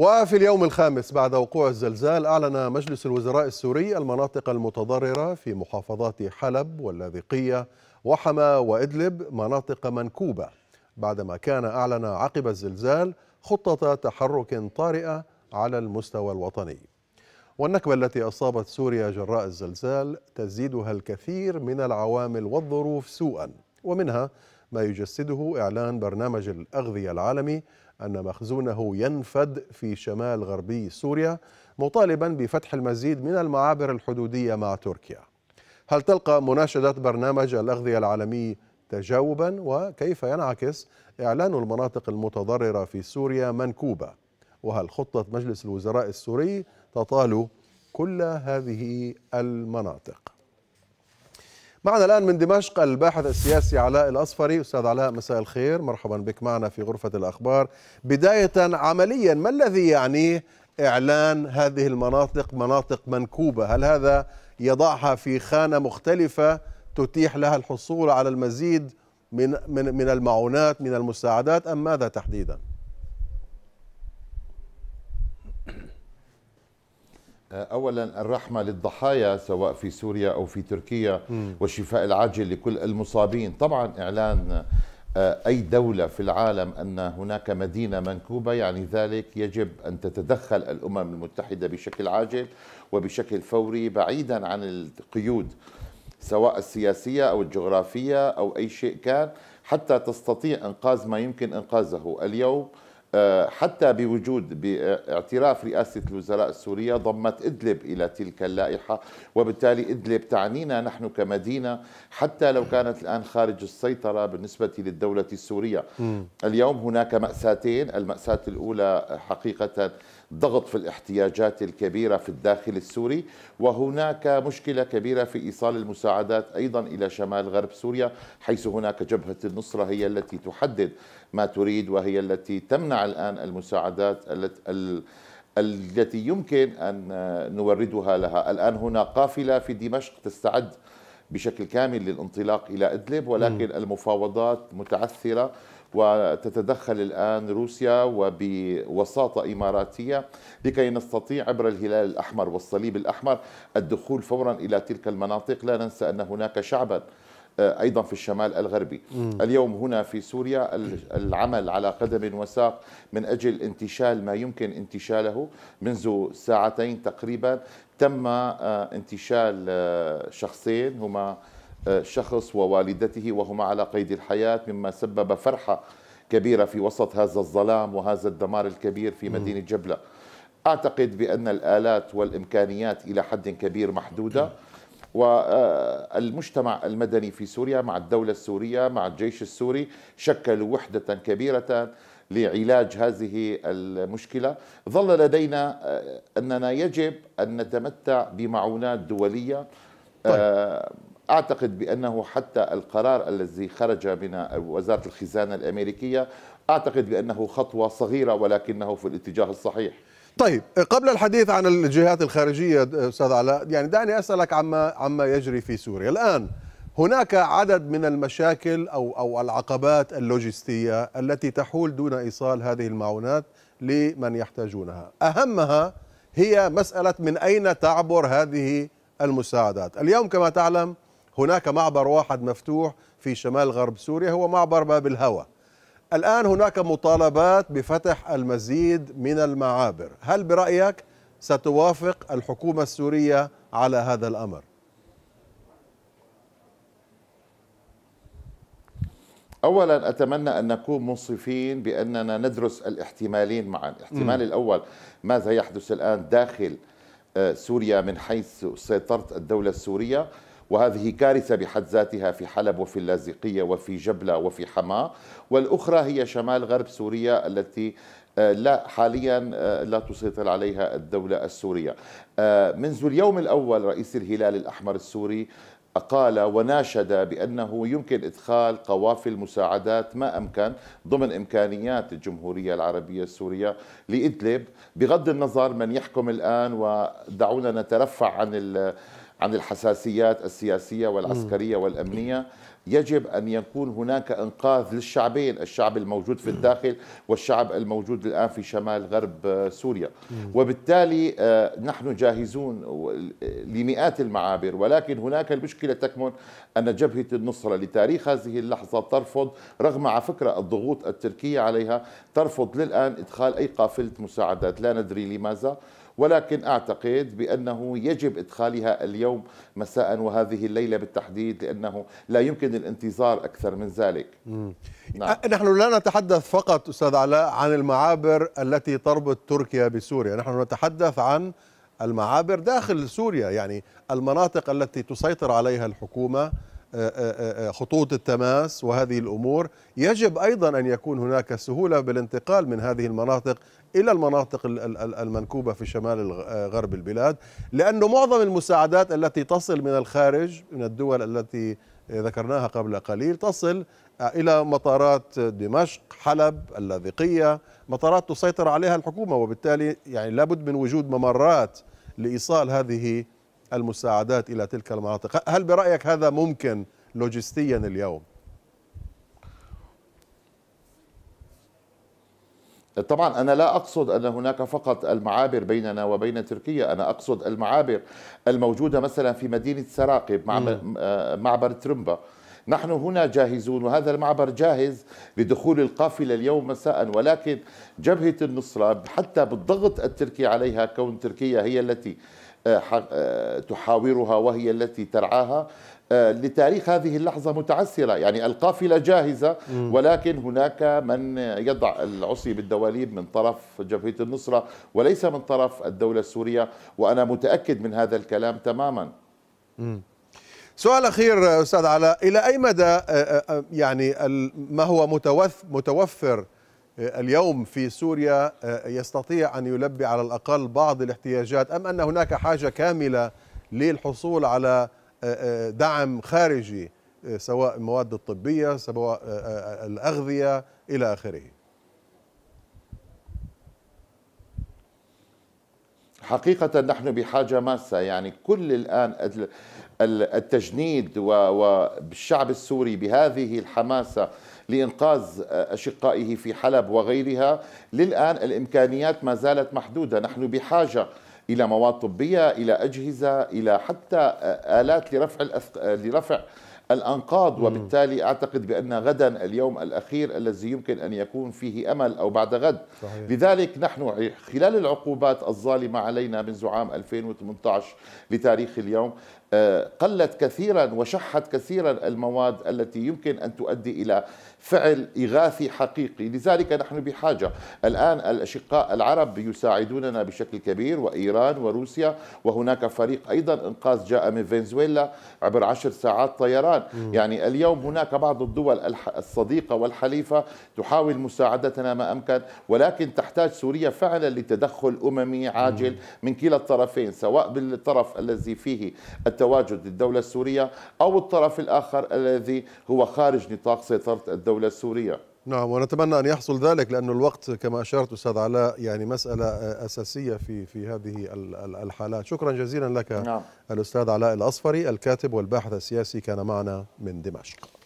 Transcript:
وفي اليوم الخامس بعد وقوع الزلزال أعلن مجلس الوزراء السوري المناطق المتضررة في محافظات حلب واللاذقية وحما وإدلب مناطق منكوبة بعدما كان أعلن عقب الزلزال خطة تحرك طارئة على المستوى الوطني والنكبة التي أصابت سوريا جراء الزلزال تزيدها الكثير من العوامل والظروف سوءا ومنها ما يجسده إعلان برنامج الأغذية العالمي أن مخزونه ينفد في شمال غربي سوريا مطالبا بفتح المزيد من المعابر الحدودية مع تركيا هل تلقى مناشدة برنامج الأغذية العالمي تجاوبا وكيف ينعكس إعلان المناطق المتضررة في سوريا منكوبة وهل خطة مجلس الوزراء السوري تطال كل هذه المناطق معنا الآن من دمشق الباحث السياسي علاء الأصفري أستاذ علاء مساء الخير مرحبا بك معنا في غرفة الأخبار بداية عمليا ما الذي يعنيه إعلان هذه المناطق مناطق منكوبة هل هذا يضعها في خانة مختلفة تتيح لها الحصول على المزيد من, من, من المعونات من المساعدات أم ماذا تحديداً؟ آه، اولا الرحمه للضحايا سواء في سوريا او في تركيا والشفاء العاجل لكل المصابين طبعا اعلان آه، اي دوله في العالم ان هناك مدينه منكوبه يعني ذلك يجب ان تتدخل الامم المتحده بشكل عاجل وبشكل فوري بعيدا عن القيود سواء السياسيه او الجغرافيه او اي شيء كان حتى تستطيع انقاذ ما يمكن انقاذه اليوم آه، حتى بوجود باعتراف آه، رئاسة الوزراء السورية ضمت إدلب إلى تلك اللائحة وبالتالي إدلب تعنينا نحن كمدينة حتى لو كانت الآن خارج السيطرة بالنسبة للدولة السورية اليوم هناك مأساتين المأساة الأولى حقيقة ضغط في الاحتياجات الكبيرة في الداخل السوري وهناك مشكلة كبيرة في إيصال المساعدات أيضا إلى شمال غرب سوريا حيث هناك جبهة النصرة هي التي تحدد ما تريد وهي التي تمنع الآن المساعدات التي التي يمكن أن نوردها لها الآن هنا قافلة في دمشق تستعد بشكل كامل للانطلاق إلى إدلب ولكن م. المفاوضات متعثرة وتتدخل الآن روسيا وبوساطة إماراتية لكي نستطيع عبر الهلال الأحمر والصليب الأحمر الدخول فورا إلى تلك المناطق لا ننسى أن هناك شعبا آه، أيضا في الشمال الغربي م. اليوم هنا في سوريا العمل على قدم وساق من أجل انتشال ما يمكن انتشاله منذ ساعتين تقريبا تم آه، انتشال آه، شخصين هما شخص ووالدته وهما على قيد الحياة مما سبب فرحة كبيرة في وسط هذا الظلام وهذا الدمار الكبير في مدينة جبلة أعتقد بأن الآلات والإمكانيات إلى حد كبير محدودة والمجتمع المدني في سوريا مع الدولة السورية مع الجيش السوري شكلوا وحدة كبيرة لعلاج هذه المشكلة ظل لدينا آه، أننا يجب أن نتمتع بمعونات دولية طيب. آه، أعتقد بأنه حتى القرار الذي خرج من وزارة الخزانة الأمريكية أعتقد بأنه خطوة صغيرة ولكنه في الاتجاه الصحيح طيب قبل الحديث عن الجهات الخارجية أستاذ علاء يعني دعني أسألك عما, عما يجري في سوريا الآن هناك عدد من المشاكل أو, أو العقبات اللوجستية التي تحول دون إيصال هذه المعونات لمن يحتاجونها أهمها هي مسألة من أين تعبر هذه المساعدات اليوم كما تعلم هناك معبر واحد مفتوح في شمال غرب سوريا هو معبر باب الهوى الآن هناك مطالبات بفتح المزيد من المعابر هل برأيك ستوافق الحكومة السورية على هذا الأمر؟ اولا اتمنى ان نكون منصفين باننا ندرس الاحتمالين معا، الاحتمال الاول ماذا يحدث الان داخل آه، سوريا من حيث سيطره الدوله السوريه، وهذه كارثة بحد ذاتها في حلب وفي اللاذقية وفي جبلة وفي حماة والأخرى هي شمال غرب سوريا التي آه، لا حاليا آه، لا تسيطر عليها الدولة السورية آه، منذ اليوم الأول رئيس الهلال الأحمر السوري قال وناشد بأنه يمكن إدخال قوافل مساعدات ما أمكن ضمن إمكانيات الجمهورية العربية السورية لإدلب بغض النظر من يحكم الآن ودعونا نترفع عن عن الحساسيات السياسية والعسكرية والأمنية يجب أن يكون هناك إنقاذ للشعبين الشعب الموجود في الداخل والشعب الموجود الآن في شمال غرب آه، سوريا وبالتالي آه، نحن جاهزون آه، لمئات المعابر ولكن هناك المشكلة تكمن أن جبهة النصرة لتاريخ هذه اللحظة ترفض رغم على فكرة الضغوط التركية عليها ترفض للآن إدخال أي قافلة مساعدات لا ندري لماذا ولكن أعتقد بأنه يجب إدخالها اليوم مساء وهذه الليلة بالتحديد لأنه لا يمكن الانتظار أكثر من ذلك نعم. نحن لا نتحدث فقط أستاذ علاء عن المعابر التي تربط تركيا بسوريا نحن نتحدث عن المعابر داخل سوريا يعني المناطق التي تسيطر عليها الحكومة آه، آه، آه، خطوط التماس وهذه الامور يجب ايضا ان يكون هناك سهوله بالانتقال من هذه المناطق الى المناطق المنكوبه في شمال غرب البلاد لانه معظم المساعدات التي تصل من الخارج من الدول التي ذكرناها قبل قليل تصل الى مطارات دمشق، حلب، اللاذقيه، مطارات تسيطر عليها الحكومه وبالتالي يعني لابد من وجود ممرات لايصال هذه المساعدات إلى تلك المناطق هل برأيك هذا ممكن لوجستيا اليوم؟ طبعا أنا لا أقصد أن هناك فقط المعابر بيننا وبين تركيا أنا أقصد المعابر الموجودة مثلا في مدينة سراقب معبر, آه، معبر ترمبا نحن هنا جاهزون وهذا المعبر جاهز لدخول القافله اليوم مساء ولكن جبهه النصره حتى بالضغط التركي عليها كون تركيا هي التي آه، آه، تحاورها وهي التي ترعاها آه، لتاريخ هذه اللحظة متعسرة يعني القافلة جاهزة ولكن هناك من يضع العصي بالدواليب من طرف جبهة النصرة وليس من طرف الدولة السورية وأنا متأكد من هذا الكلام تماما سؤال أخير أستاذ علاء إلى أي مدى يعني ما هو متوفر اليوم في سوريا آه، يستطيع أن يلبي على الأقل بعض الاحتياجات أم أن هناك حاجة كاملة للحصول على آه، آه، دعم خارجي سواء المواد الطبية سواء الأغذية إلى آخره حقيقة نحن بحاجة ماسة يعني كل الآن التجنيد والشعب السوري بهذه الحماسة لإنقاذ أشقائه في حلب وغيرها للآن الإمكانيات ما زالت محدودة نحن بحاجة إلى مواد طبية إلى أجهزة إلى حتى آلات لرفع لرفع الأنقاض وبالتالي أعتقد بأن غدا اليوم الأخير الذي يمكن أن يكون فيه أمل أو بعد غد صحيح. لذلك نحن خلال العقوبات الظالمة علينا منذ عام 2018 لتاريخ اليوم قلت كثيرا وشحت كثيرا المواد التي يمكن ان تؤدي الى فعل اغاثي حقيقي، لذلك نحن بحاجه الان الاشقاء العرب يساعدوننا بشكل كبير وايران وروسيا وهناك فريق ايضا انقاذ جاء من فنزويلا عبر عشر ساعات طيران، م. يعني اليوم هناك بعض الدول الصديقه والحليفه تحاول مساعدتنا ما امكن ولكن تحتاج سوريا فعلا لتدخل اممي عاجل من كلا الطرفين سواء بالطرف الذي فيه تواجد الدولة السورية أو الطرف الآخر الذي هو خارج نطاق سيطرة الدولة السورية نعم ونتمنى ان يحصل ذلك لانه الوقت كما اشرت استاذ علاء يعني مساله اساسيه في في هذه الحالات شكرا جزيلا لك نعم. الاستاذ علاء الاصفري الكاتب والباحث السياسي كان معنا من دمشق